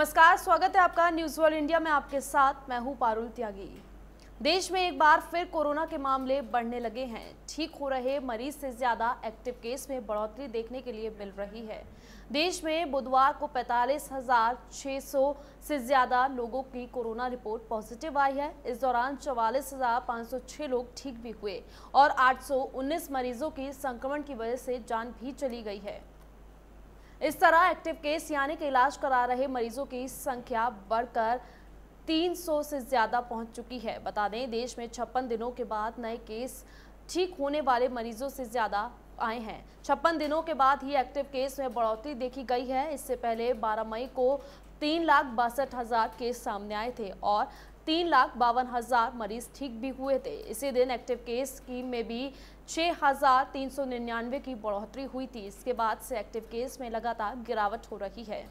नमस्कार स्वागत है आपका न्यूज वर्ल्ड इंडिया में आपके साथ मैं हूं पारुल त्यागी देश में एक बार फिर कोरोना के मामले बढ़ने लगे हैं ठीक हो रहे मरीज से ज्यादा एक्टिव केस में बढ़ोतरी देखने के लिए मिल रही है देश में बुधवार को पैंतालीस हजार छः सौ से ज्यादा लोगों की कोरोना रिपोर्ट पॉजिटिव आई है इस दौरान चौवालीस हजार पाँच सौ छः लोग ठीक भी हुए और आठ सौ उन्नीस मरीजों की संक्रमण की वजह से जान भी चली गई है इस तरह एक्टिव केस यानी कि इलाज करा रहे मरीजों की संख्या बढ़कर 300 से ज़्यादा पहुंच चुकी है बता दें देश में छप्पन दिनों के बाद नए केस ठीक होने वाले मरीजों से ज़्यादा आए हैं छप्पन दिनों के बाद ही एक्टिव केस में बढ़ोतरी देखी गई है इससे पहले 12 मई को तीन लाख बासठ हज़ार केस सामने आए थे और तीन लाख बावन हज़ार मरीज ठीक भी हुए थे इसी दिन एक्टिव केस की में भी छः हज़ार तीन सौ निन्यानवे की बढ़ोतरी हुई थी इसके बाद से एक्टिव केस में लगातार गिरावट हो रही है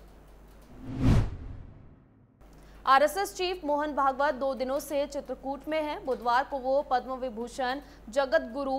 आरएसएस चीफ मोहन भागवत दो दिनों से चित्रकूट में हैं बुधवार को वो पद्म विभूषण जगत गुरु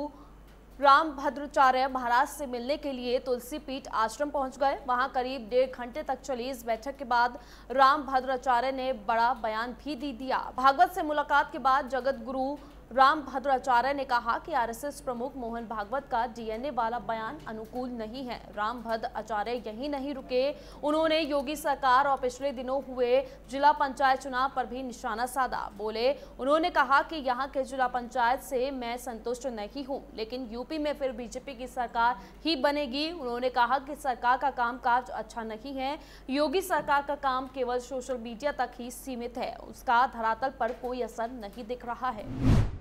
राम भद्राचार्य महाराज से मिलने के लिए तुलसी पीठ आश्रम पहुंच गए वहां करीब डेढ़ घंटे तक चली इस बैठक के बाद राम भद्राचार्य ने बड़ा बयान भी दे दिया भागवत से मुलाकात के बाद जगत गुरु राम भद्राचार्य ने कहा कि आरएसएस प्रमुख मोहन भागवत का डीएनए वाला बयान अनुकूल नहीं है राम भद्राचार्य यही नहीं रुके उन्होंने योगी सरकार और पिछले दिनों हुए जिला पंचायत चुनाव पर भी निशाना साधा बोले उन्होंने कहा कि यहाँ के जिला पंचायत से मैं संतुष्ट नहीं हूँ लेकिन यूपी में फिर बीजेपी की सरकार ही बनेगी उन्होंने कहा कि सरकार का काज अच्छा नहीं है योगी सरकार का काम केवल सोशल मीडिया तक ही सीमित है उसका धरातल पर कोई असर नहीं दिख रहा है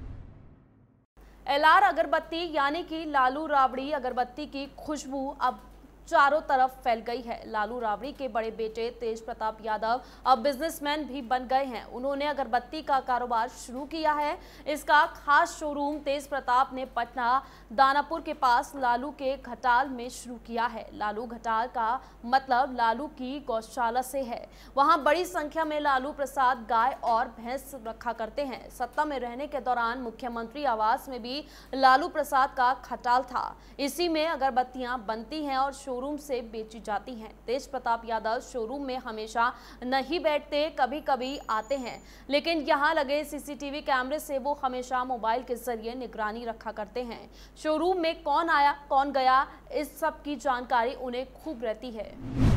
एलआर अगरबत्ती यानी कि लालू राबड़ी अगरबत्ती की खुशबू अब चारों तरफ फैल गई है लालू रावड़ी के बड़े बेटे तेज प्रताप यादव अब बिजनेसमैन भी बन गए हैं उन्होंने अगरबत्ती का कारोबार शुरू किया है इसका खास शोरूम तेज प्रताप ने पटना दानापुर के पास लालू के घटाल में शुरू किया है लालू घटाल का मतलब लालू की गौशाला से है वहाँ बड़ी संख्या में लालू प्रसाद गाय और भैंस रखा करते हैं सत्ता में रहने के दौरान मुख्यमंत्री आवास में भी लालू प्रसाद का खटाल था इसी में अगरबत्तियां बनती हैं और शो शोरूम से बेची जाती हैं तेज प्रताप यादव शोरूम में हमेशा नहीं बैठते कभी कभी आते हैं लेकिन यहाँ लगे सीसीटीवी कैमरे से वो हमेशा मोबाइल के जरिए निगरानी रखा करते हैं शोरूम में कौन आया कौन गया इस सब की जानकारी उन्हें खूब रहती है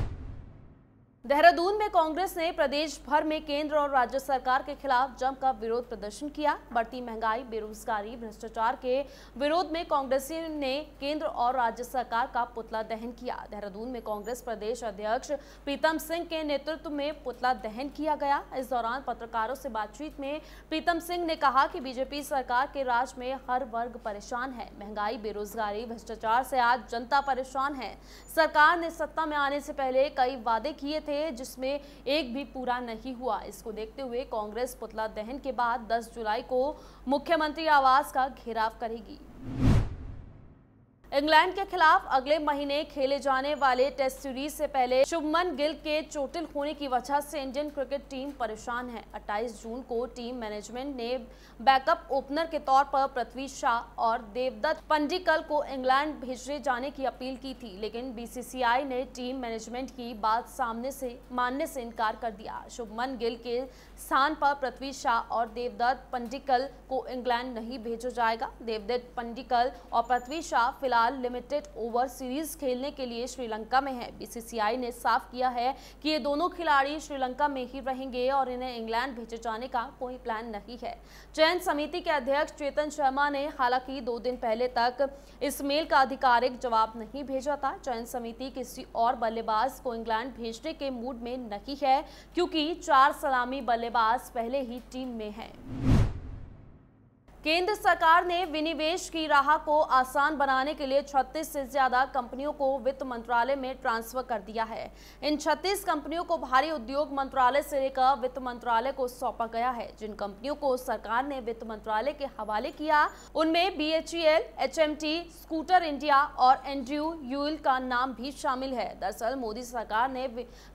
देहरादून में कांग्रेस ने प्रदेश भर में केंद्र और राज्य सरकार के खिलाफ जमकर विरोध प्रदर्शन किया बढ़ती महंगाई बेरोजगारी भ्रष्टाचार के विरोध में कांग्रेसी ने केंद्र और राज्य सरकार का पुतला दहन किया देहरादून में कांग्रेस प्रदेश अध्यक्ष प्रीतम सिंह के नेतृत्व में पुतला दहन किया गया इस दौरान पत्रकारों से बातचीत में प्रीतम सिंह ने कहा कि बीजेपी सरकार के राज में हर वर्ग परेशान है महंगाई बेरोजगारी भ्रष्टाचार से आज जनता परेशान है सरकार ने सत्ता में आने से पहले कई वादे किए थे थे जिसमें एक भी पूरा नहीं हुआ इसको देखते हुए कांग्रेस पुतला दहन के बाद 10 जुलाई को मुख्यमंत्री आवास का घेराव करेगी इंग्लैंड के खिलाफ अगले महीने खेले जाने वाले टेस्ट सीरीज से पहले शुभमन गिल के चोटिल होने की वजह से इंडियन क्रिकेट टीम परेशान है 28 जून को टीम मैनेजमेंट ने बैकअप ओपनर के तौर पर पृथ्वी शाह और देवदत्त पंडिकल को इंग्लैंड भेजे जाने की अपील की थी लेकिन बीसीसीआई ने टीम मैनेजमेंट की बात सामने से मानने से इनकार कर दिया शुभमन गिल के स्थान पर पृथ्वी शाह और देवदत्त पंडिकल को इंग्लैंड नहीं भेजा जाएगा देवदत्त पंडिकल और पृथ्वी शाह फिलहाल नडाल लिमिटेड ओवर सीरीज खेलने के लिए श्रीलंका में है बीसीसीआई ने साफ किया है कि ये दोनों खिलाड़ी श्रीलंका में ही रहेंगे और इन्हें इंग्लैंड भेजे जाने का कोई प्लान नहीं है चयन समिति के अध्यक्ष चेतन शर्मा ने हालांकि दो दिन पहले तक इस मेल का आधिकारिक जवाब नहीं भेजा था चयन समिति किसी और बल्लेबाज को इंग्लैंड भेजने के मूड में नहीं है क्योंकि चार सलामी बल्लेबाज पहले ही टीम में है केंद्र सरकार ने विनिवेश की राह को आसान बनाने के लिए 36 से ज्यादा कंपनियों को वित्त मंत्रालय में ट्रांसफर कर दिया है इन 36 कंपनियों को भारी उद्योग मंत्रालय से लेकर वित्त मंत्रालय को सौंपा गया है जिन कंपनियों को सरकार ने वित्त मंत्रालय के हवाले किया उनमें B H e scooter India और एनडीयू यूल का नाम भी शामिल है दरअसल मोदी सरकार ने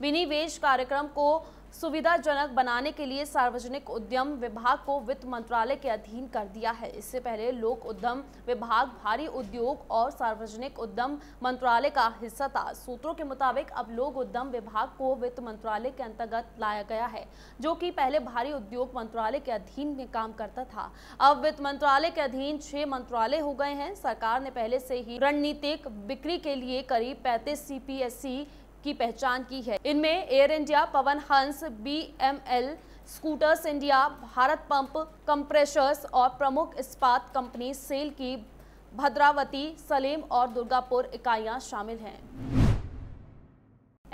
विनिवेश कार्यक्रम को सुविधाजनक बनाने के लिए सार्वजनिक उद्यम विभाग को वित्त मंत्रालय के अधीन कर दिया है इससे पहले लोक उद्यम विभाग भारी उद्योग और सार्वजनिक उद्यम मंत्रालय का हिस्सा था सूत्रों के मुताबिक अब लोक उद्यम विभाग को वित्त मंत्रालय के अंतर्गत लाया गया है जो कि पहले भारी उद्योग मंत्रालय के अधीन में काम करता था अब वित्त मंत्रालय के अधीन छह मंत्रालय हो गए हैं सरकार ने पहले से ही रणनीतिक बिक्री के लिए करीब पैंतीस सी की पहचान की है इनमें air India Pawan Hans B M L scooters India Bharat pump compressors और प्रमुख इस्पात कंपनी सेल की भद्रावती सलेम और दुर्गापुर इकाइयां शामिल हैं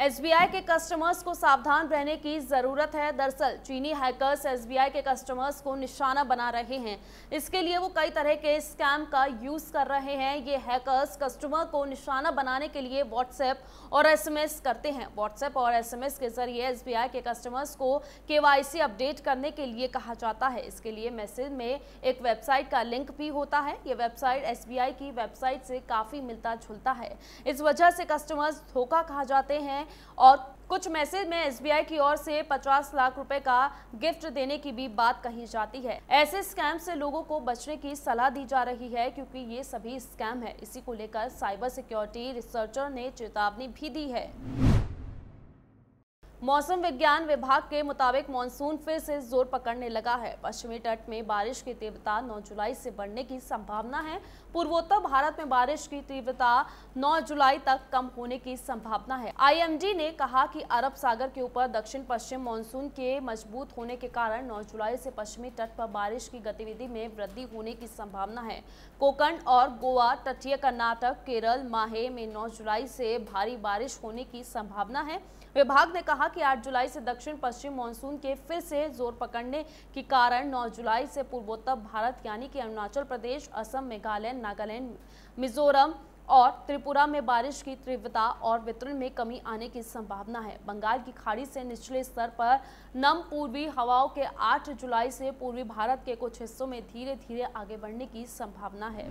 एसबीआई के कस्टमर्स को सावधान रहने की जरूरत है दरअसल चीनी हैकर्स एसबीआई के कस्टमर्स को निशाना बना रहे हैं इसके लिए वो कई तरह के स्कैम का यूज कर रहे हैं ये हैकर्स कस्टमर को निशाना बनाने के लिए व्हाट्सएप और एसएमएस करते हैं व्हाट्सएप और एसएमएस के जरिए एसबीआई के कस्टमर्स को के अपडेट करने के लिए कहा जाता है इसके लिए मैसेज में एक वेबसाइट का लिंक भी होता है ये वेबसाइट एस की वेबसाइट से काफ़ी मिलता जुलता है इस वजह से कस्टमर्स धोखा खा जाते हैं हैं और कुछ मैसेज में एसबीआई की ओर से 50 लाख रुपए का गिफ्ट देने की भी बात कही जाती है ऐसे स्कैम से लोगों को बचने की सलाह दी जा रही है क्योंकि ये सभी स्कैम है इसी को लेकर साइबर सिक्योरिटी रिसर्चर ने चेतावनी भी दी है मौसम विज्ञान विभाग के मुताबिक मानसून फिर से जोर पकड़ने लगा है पश्चिमी तट में बारिश की तीव्रता 9 जुलाई से बढ़ने की संभावना है पूर्वोत्तर भारत में बारिश की तीव्रता 9 जुलाई तक कम होने की संभावना है आईएमडी ने कहा कि अरब सागर के ऊपर दक्षिण पश्चिम मानसून के मजबूत होने के कारण नौ जुलाई से पश्चिमी तट पर बारिश की गतिविधि में वृद्धि होने की संभावना है कोकण और गोवा तटीय कर्नाटक केरल माहे में नौ जुलाई से भारी बारिश होने की संभावना है विभाग ने कहा कि 8 जुलाई से दक्षिण पश्चिम मानसून के फिर से जोर पकड़ने के कारण 9 जुलाई से पूर्वोत्तर भारत यानी कि अरुणाचल प्रदेश असम मेघालय नागालैंड मिजोरम और त्रिपुरा में बारिश की तीव्रता और वितरण में कमी आने की संभावना है बंगाल की खाड़ी से निचले स्तर पर नम पूर्वी हवाओं के 8 जुलाई से पूर्वी भारत के कुछ हिस्सों में धीरे धीरे आगे बढ़ने की संभावना है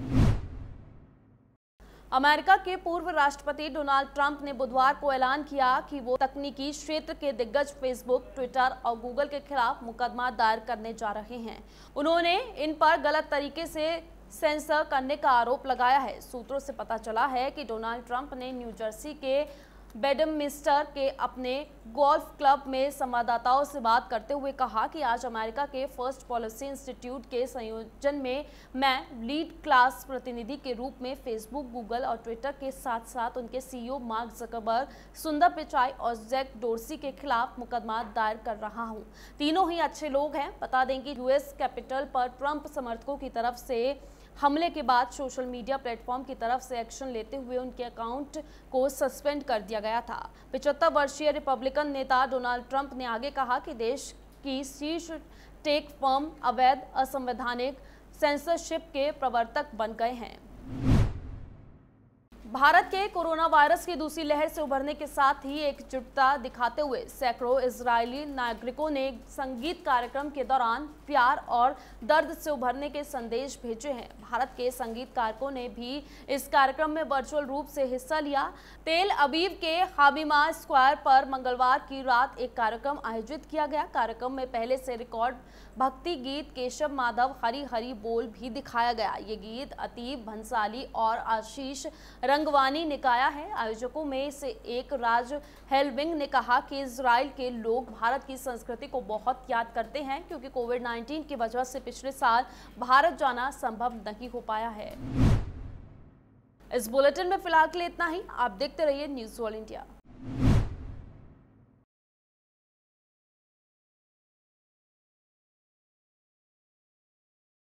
अमेरिका के पूर्व राष्ट्रपति डोनाल्ड ट्रंप ने बुधवार को ऐलान किया कि वो तकनीकी क्षेत्र के दिग्गज फेसबुक ट्विटर और गूगल के खिलाफ मुकदमा दायर करने जा रहे हैं उन्होंने इन पर गलत तरीके से सेंसर करने का आरोप लगाया है सूत्रों से पता चला है कि डोनाल्ड ट्रंप ने न्यूजर्सी के बेडमिस्टर के अपने गोल्फ क्लब में संवाददाताओं से बात करते हुए कहा कि आज अमेरिका के फर्स्ट पॉलिसी इंस्टीट्यूट के संयोजन में मैं लीड क्लास प्रतिनिधि के रूप में फेसबुक गूगल और ट्विटर के साथ साथ उनके सीईओ मार्क जकबर्ग सुंदर पिचाई और जैक डोरसी के खिलाफ मुकदमा दायर कर रहा हूँ तीनों ही अच्छे लोग हैं बता दें कि यूएस कैपिटल पर ट्रंप समर्थकों की तरफ से हमले के बाद सोशल मीडिया प्लेटफॉर्म की तरफ से एक्शन लेते हुए उनके अकाउंट को सस्पेंड कर दिया गया था पिचहत्तर वर्षीय रिपब्लिकन नेता डोनाल्ड ट्रंप ने आगे कहा कि देश की शीर्ष टेक फर्म अवैध असंवैधानिक सेंसरशिप के प्रवर्तक बन गए हैं भारत के कोरोना वायरस की दूसरी लहर से उभरने के साथ ही एकजुटता दिखाते हुए सैकड़ों इजरायली नागरिकों ने संगीत कार्यक्रम के दौरान प्यार और दर्द से उभरने के संदेश भेजे हैं भारत के संगीतकारों ने भी इस कार्यक्रम में वर्चुअल रूप से हिस्सा लिया तेल अबीब के हाबीमा स्क्वायर पर मंगलवार की रात एक कार्यक्रम आयोजित किया गया कार्यक्रम में पहले से रिकॉर्ड भक्ति गीत केशव माधव हरी हरी बोल भी दिखाया गया ये गीत अतीब भंसाली और आशीष रंग संगवानी निकाया है आयोजकों में से एक राज हेलविंग ने कहा कि इसराइल के लोग भारत की संस्कृति को बहुत याद करते हैं क्योंकि कोविड 19 की वजह से पिछले साल भारत जाना संभव नहीं हो पाया है इस बुलेटिन में फिलहाल के लिए इतना ही आप देखते रहिए न्यूज ऑल इंडिया